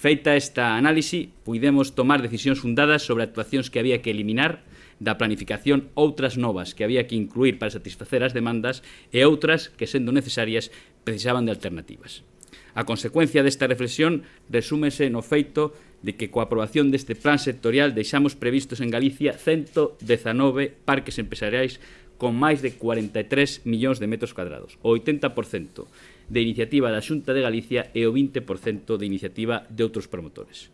Feita esta análise, puidemos tomar decisións fundadas sobre actuacións que había que eliminar da planificación outras novas que había que incluir para satisfacer as demandas e outras que, sendo necesarias, precisaban de alternativas. A consecuencia desta reflexión resúmese no feito de que coa aprobación deste plan sectorial deixamos previstos en Galicia 119 parques empresariais con máis de 43 millóns de metros cuadrados, o 80% de iniciativa da Xunta de Galicia e o 20% de iniciativa de outros promotores.